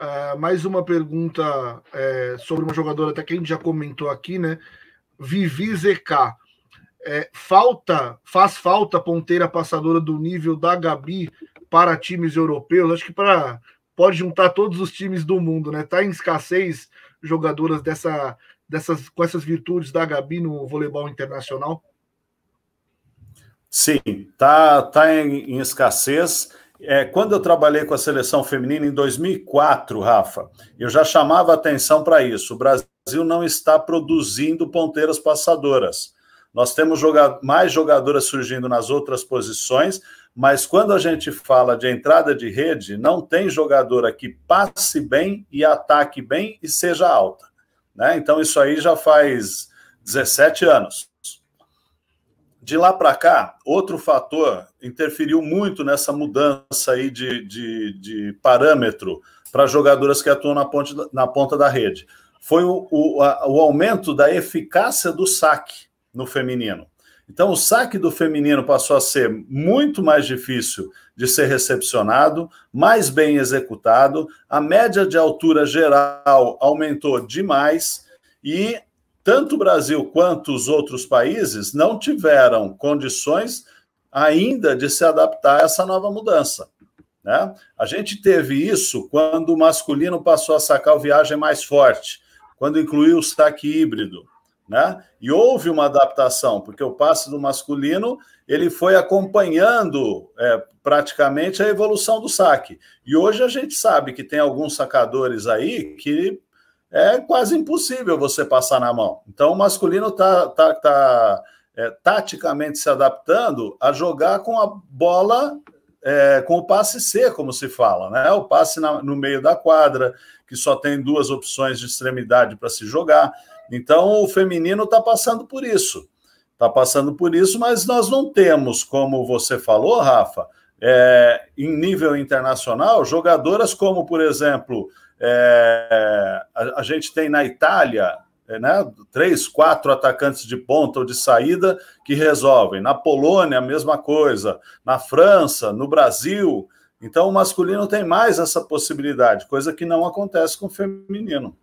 Uh, mais uma pergunta é, sobre uma jogadora, até que a gente já comentou aqui, né? Vivi ZK. É, falta, faz falta ponteira passadora do nível da Gabi para times europeus? Acho que para pode juntar todos os times do mundo, né? Tá em escassez jogadoras dessa, dessas, com essas virtudes da Gabi no voleibol internacional? Sim, tá, tá em, em escassez é, quando eu trabalhei com a seleção feminina em 2004, Rafa, eu já chamava atenção para isso. O Brasil não está produzindo ponteiras passadoras. Nós temos mais jogadoras surgindo nas outras posições, mas quando a gente fala de entrada de rede, não tem jogadora que passe bem e ataque bem e seja alta. Né? Então, isso aí já faz 17 anos de lá para cá, outro fator interferiu muito nessa mudança aí de, de, de parâmetro para jogadoras que atuam na, ponte, na ponta da rede. Foi o, o, a, o aumento da eficácia do saque no feminino. Então, o saque do feminino passou a ser muito mais difícil de ser recepcionado, mais bem executado, a média de altura geral aumentou demais e tanto o Brasil quanto os outros países não tiveram condições ainda de se adaptar a essa nova mudança. Né? A gente teve isso quando o masculino passou a sacar o viagem mais forte, quando incluiu o saque híbrido. Né? E houve uma adaptação, porque o passe do masculino ele foi acompanhando é, praticamente a evolução do saque. E hoje a gente sabe que tem alguns sacadores aí que é quase impossível você passar na mão. Então, o masculino está tá, tá, é, taticamente se adaptando a jogar com a bola, é, com o passe C, como se fala, né? O passe na, no meio da quadra, que só tem duas opções de extremidade para se jogar. Então, o feminino está passando por isso. Está passando por isso, mas nós não temos, como você falou, Rafa, é, em nível internacional, jogadoras como, por exemplo, é, a, a, gente tem na Itália é, né, três, quatro atacantes de ponta ou de saída que resolvem. Na Polônia, a mesma coisa. Na França, no Brasil. Então, o masculino tem mais essa possibilidade, coisa que não acontece com o feminino.